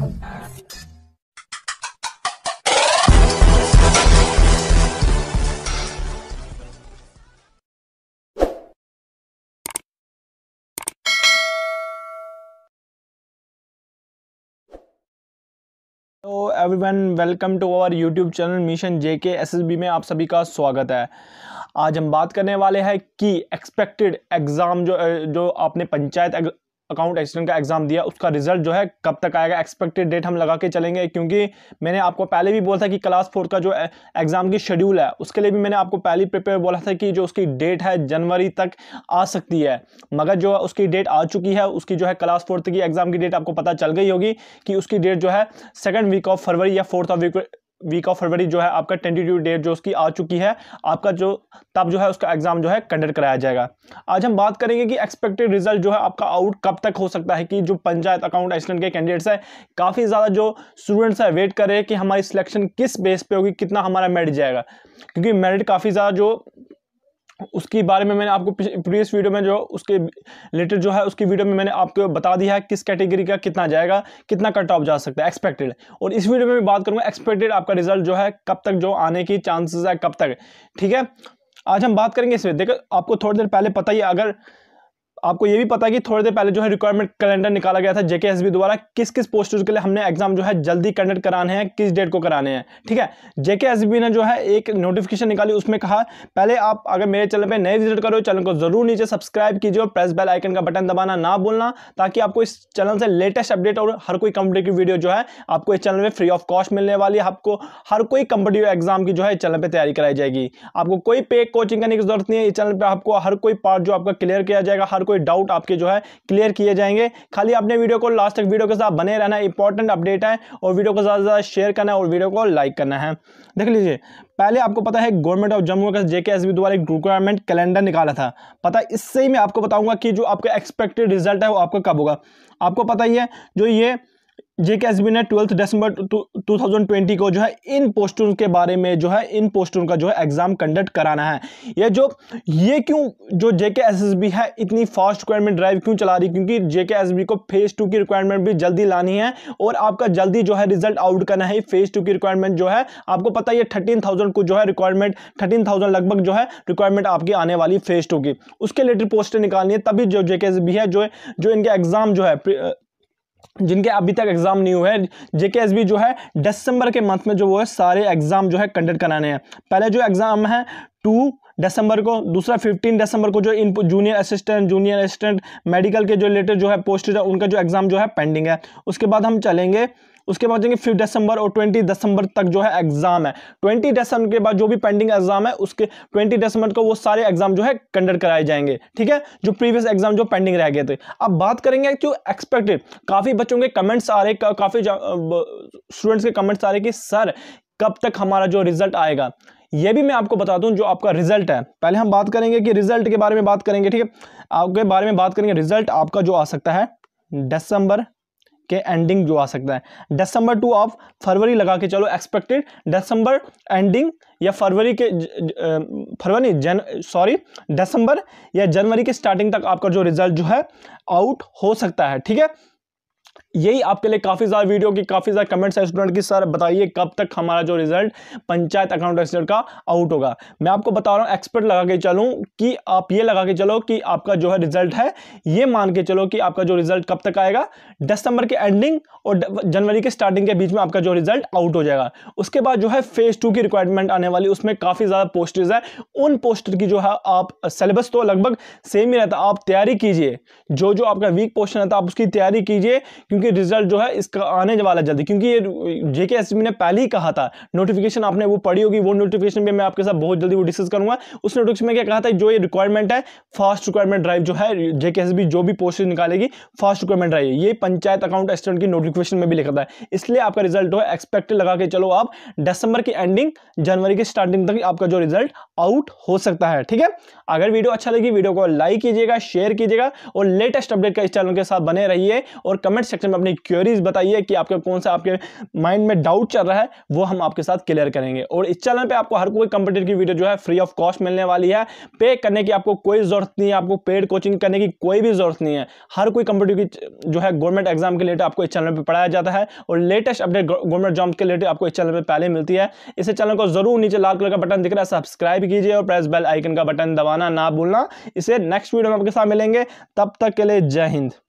तो everyone welcome to our YouTube channel mission J K S में आप सभी का स्वागत है आज हम बात करने वाले हैं कि एक्सपेक्टेड एग्ज़ाम जो जो आपने पंचायत अकाउंट एक्सीडेंट का एग्जाम दिया उसका रिजल्ट जो है कब तक आएगा एक्सपेक्टेड डेट हम लगा के चलेंगे क्योंकि मैंने आपको पहले भी बोला था कि क्लास फोर्थ का जो एग्जाम की शेड्यूल है उसके लिए भी मैंने आपको पहले प्रिपेयर बोला था कि जो उसकी डेट है जनवरी तक आ सकती है मगर जो उसकी डेट आ चुकी है उसकी जो है क्लास फोर्थ की एग्जाम की डेट आपको पता चल गई होगी कि उसकी डेट जो है सेकेंड वीक ऑफ फरवरी या fourth of week week of फरवरी जो है आपका टेंटेटिव डेट जो उसकी आ चुकी है आपका जो तब जो है उसका एग्जाम जो है कंडक्ट कराया जाएगा आज हम बात करेंगे कि एक्सपेक्टेड रिजल्ट जो है आपका आउट कब तक हो सकता है कि जो पंचायत अकाउंट असिस्टेंट के कैंडिडेट्स हैं काफ़ी ज़्यादा जो स्टूडेंट्स हैं वेट कर रहे हैं कि हमारी सिलेक्शन किस बेस पर होगी कितना हमारा मेरिट जाएगा क्योंकि मेरिट काफ़ी ज़्यादा जो उसके बारे में मैंने आपको प्रीवियस वीडियो में जो उसके रिलेटेड जो है उसकी वीडियो में मैंने आपको बता दिया है किस कैटेगरी का कितना जाएगा कितना कट ऑफ जा सकता है एक्सपेक्टेड और इस वीडियो में मैं बात करूंगा एक्सपेक्टेड आपका रिजल्ट जो है कब तक जो आने की चांसेस है कब तक ठीक है आज हम बात करेंगे इसमें देखो आपको थोड़ी देर पहले पता ही अगर आपको ये भी पता है कि थोड़ी देर पहले जो है रिक्वायरमेंट कैलेंडर निकाला गया था जेके एस द्वारा किस किस पोस्टर्स के लिए हमने एग्जाम जो है जल्दी कंडक्ट कराने हैं किस डेट को कराने हैं ठीक है जेके एस ने जो है एक नोटिफिकेशन निकाली उसमें कहा पहले आप अगर मेरे चैनल पर नए विजिट करो चैनल को जरूर नीचे सब्सक्राइब कीजिए और प्रेस बेल आइकन का बटन दबाना ना बोलना ताकि आपको इस चैनल से लेटेस्ट अपडेट और हर कोई कॉम्पिटेटिव वीडियो जो है आपको इस चैनल में फ्री ऑफ कॉस्ट मिलने वाली है आपको हर कोई कॉम्पिटेटिव एग्जाम की जो है चैनल पर तैयारी कराई जाएगी आपको कोई पे कोचिंग करने की जरूरत नहीं है इस चैनल पर आपको हर कोई पार्ट जो आपका क्लियर किया जाएगा हर कोई डाउट आपके जो है क्लियर किए जाएंगे खाली आपने वीडियो को लास्ट तक वीडियो के साथ बने रहना इंपॉर्टेंट अपडेट है और वीडियो को ज़्यादा से ज़्यादा शेयर करना है और वीडियो को लाइक करना है देख लीजिए पहले आपको पता है गवर्नमेंट ऑफ जम्मू का जेके एस द्वारा एक रिक्वायरमेंट कैलेंडर निकाला था पता इससे ही मैं आपको बताऊंगा कि जो आपका एक्सपेक्टेड रिजल्ट है वो आपका कब होगा आपको पता ही है जो ये जेके एस बी ने ट्वेल्थ दिसंबर टू थाउजेंड ट्वेंटी को जो है इन पोस्टों के बारे में जो है इन पोस्टों का जो है एग्ज़ाम कंडक्ट कराना है ये जो ये क्यों जो जेके एस एस बी है इतनी फास्ट रिक्वायरमेंट ड्राइव क्यों चला रही क्योंकि जेके एस बी को फेज़ टू की रिक्वायरमेंट भी जल्दी लानी है और आपका जल्दी जो है रिजल्ट आउट करना है फेज़ टू की रिक्वायरमेंट जो है आपको पता है थर्टीन थाउजेंड को जो है रिक्वायरमेंट थर्टीन थाउजेंड लगभग जो है रिक्वायरमेंट आपकी आने वाली फेज़ टू की उसके रिलेटेड पोस्टें निकालनी है तभी जो जेके एस बी है जो जो इनके एग्ज़ाम जो है जिनके अभी तक एग्ज़ाम नहीं हुए जेके एस जो है दिसंबर के मंथ में जो वो है सारे एग्ज़ाम जो है कंडक्ट कराने हैं पहले जो एग्ज़ाम है टू दिसंबर को दूसरा फिफ्टीन दिसंबर को जो इन junior assistant junior assistant medical के जो रिलेटेड जो है पोस्ट जो उनका जो एग्ज़ाम जो है पेंडिंग है उसके बाद हम चलेंगे उसके बाद जाएंगे फिफ्थ दिसंबर और ट्वेंटी दिसंबर तक जो है एग्जाम है ट्वेंटी दिसंबर के बाद जो भी पेंडिंग एग्जाम है उसके ट्वेंटी दिसंबर को वो सारे एग्जाम जो है कंडक्ट कराए जाएंगे ठीक है जो प्रीवियस एग्जाम जो पेंडिंग रह गए थे अब बात करेंगे जो एक्सपेक्टेड काफ़ी बच्चों के कमेंट्स आ रहे का, काफ़ी स्टूडेंट्स के कमेंट्स आ रहे कि सर कब तक हमारा जो रिजल्ट आएगा ये भी मैं आपको बता दूं जो आपका रिजल्ट है पहले हम बात करेंगे कि रिजल्ट के बारे में बात करेंगे ठीक है आपके बारे में बात करेंगे रिजल्ट आपका जो आ सकता है दिसंबर के एंडिंग जो आ सकता है दिसंबर टू आप फरवरी लगा के चलो एक्सपेक्टेड दिसंबर एंडिंग या फरवरी के फरवरी जन सॉरी दिसंबर या जनवरी के स्टार्टिंग तक आपका जो रिजल्ट जो है आउट हो सकता है ठीक है यही आपके लिए काफ़ी ज़्यादा वीडियो की काफ़ी ज़्यादा कमेंट्स है स्टूडेंट की सर बताइए कब तक हमारा जो रिजल्ट पंचायत अकाउंट एक्सटेंट का आउट होगा मैं आपको बता रहा हूं एक्सपर्ट लगा के चलूं कि आप ये लगा के चलो कि आपका जो है रिजल्ट है ये मान के चलो कि आपका जो रिजल्ट कब तक आएगा दिसंबर के एंडिंग और जनवरी के स्टार्टिंग के बीच में आपका जो रिजल्ट आउट हो जाएगा उसके बाद जो है फेज टू की रिक्वायरमेंट आने वाली उसमें काफ़ी ज़्यादा पोस्टर्स है उन पोस्टर की जो है आप सिलेबस तो लगभग सेम ही रहता आप तैयारी कीजिए जो जो आपका वीक पोस्टर रहता आप उसकी तैयारी कीजिए क्योंकि रिजल्ट जो है इसका आने वाला जल्दी क्योंकि ये जेके एस ने पहले ही कहा था नोटिफिकेशन आपने वो पढ़ी होगी वो नोटिफिकेशन भी मैं आपके साथ बहुत जल्दी वो डिस्कस करूंगा उस नोटिफिकेशन में क्या कहा था जो ये रिक्वायरमेंट है फास्ट रिक्वायरमेंट ड्राइव जो है जेके एस जो भी पोस्ट निकालेगी फास्ट रिक्वायरमेंट ड्राइव ये पंचायत अकाउंट असिस्टेंट की नोटिफिकेशन में भी लिखा था इसलिए आपका रिजल्ट जो है एक्सपेक्ट लगा के चलो आप दिसंबर की एंडिंग जनवरी के स्टार्टिंग तक आपका जो रिजल्ट आउट हो सकता है ठीक है अगर वीडियो अच्छा लगी वीडियो को लाइक कीजिएगा शेयर कीजिएगा और लेटेस्ट अपडेट का इस चैनल के साथ बने रहिए और कमेंट सेक्शन में अपनी क्वेरीज बताइए कि आपका कौन सा आपके माइंड में डाउट चल रहा है वो हम आपके साथ क्लियर करेंगे और इस चैनल पे आपको हर कोई कंप्यूटर की वीडियो जो है फ्री ऑफ कॉस्ट मिलने वाली है पे करने की आपको कोई जरूरत नहीं है आपको पेड कोचिंग करने की कोई भी जरूरत नहीं है हर कोई कंप्यूटर की जो है गवर्नमेंट एग्जाम के रिलेटेड आपको इस चैनल पर पढ़ाया जाता है और लेटेस्ट अपडेट गवर्नमेंट जॉब के रिलेटेड आपको इस चैनल पर पहले मिलती है इस चैनल को जरूर नीचे लाल कलर का बटन दिख रहा है सब्सक्राइब कीजिए और प्रेस बेल आइकन का बटन दबाना ना भूलना इसे नेक्स्ट वीडियो में आपके साथ मिलेंगे तब तक के लिए जय हिंद